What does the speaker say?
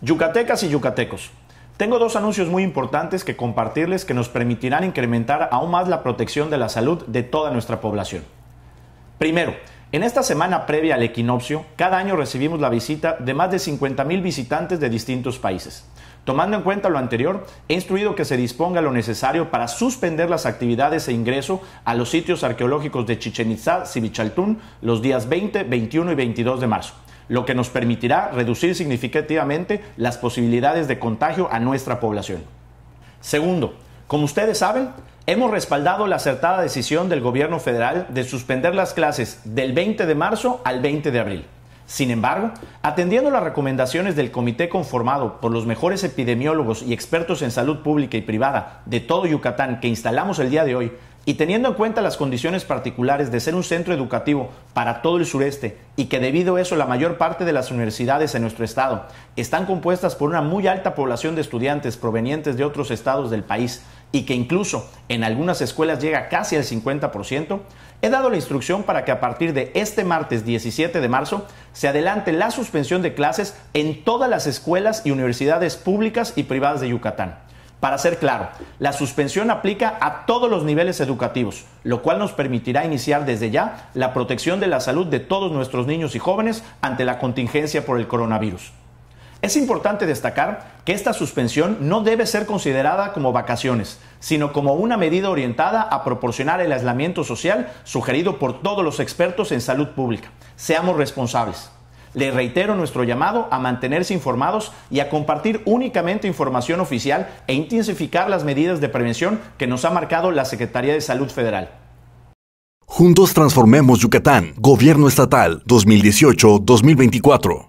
Yucatecas y yucatecos, tengo dos anuncios muy importantes que compartirles que nos permitirán incrementar aún más la protección de la salud de toda nuestra población. Primero, en esta semana previa al equinoccio, cada año recibimos la visita de más de 50.000 visitantes de distintos países. Tomando en cuenta lo anterior, he instruido que se disponga lo necesario para suspender las actividades e ingreso a los sitios arqueológicos de Chichen Itzá, Sibichaltún, los días 20, 21 y 22 de marzo lo que nos permitirá reducir significativamente las posibilidades de contagio a nuestra población. Segundo, como ustedes saben, hemos respaldado la acertada decisión del gobierno federal de suspender las clases del 20 de marzo al 20 de abril. Sin embargo, atendiendo las recomendaciones del comité conformado por los mejores epidemiólogos y expertos en salud pública y privada de todo Yucatán que instalamos el día de hoy, y teniendo en cuenta las condiciones particulares de ser un centro educativo para todo el sureste y que debido a eso la mayor parte de las universidades en nuestro estado están compuestas por una muy alta población de estudiantes provenientes de otros estados del país, y que incluso en algunas escuelas llega casi al 50%, he dado la instrucción para que a partir de este martes 17 de marzo se adelante la suspensión de clases en todas las escuelas y universidades públicas y privadas de Yucatán. Para ser claro, la suspensión aplica a todos los niveles educativos, lo cual nos permitirá iniciar desde ya la protección de la salud de todos nuestros niños y jóvenes ante la contingencia por el coronavirus. Es importante destacar que esta suspensión no debe ser considerada como vacaciones, sino como una medida orientada a proporcionar el aislamiento social sugerido por todos los expertos en salud pública. Seamos responsables. Le reitero nuestro llamado a mantenerse informados y a compartir únicamente información oficial e intensificar las medidas de prevención que nos ha marcado la Secretaría de Salud Federal. Juntos transformemos Yucatán, Gobierno Estatal 2018-2024.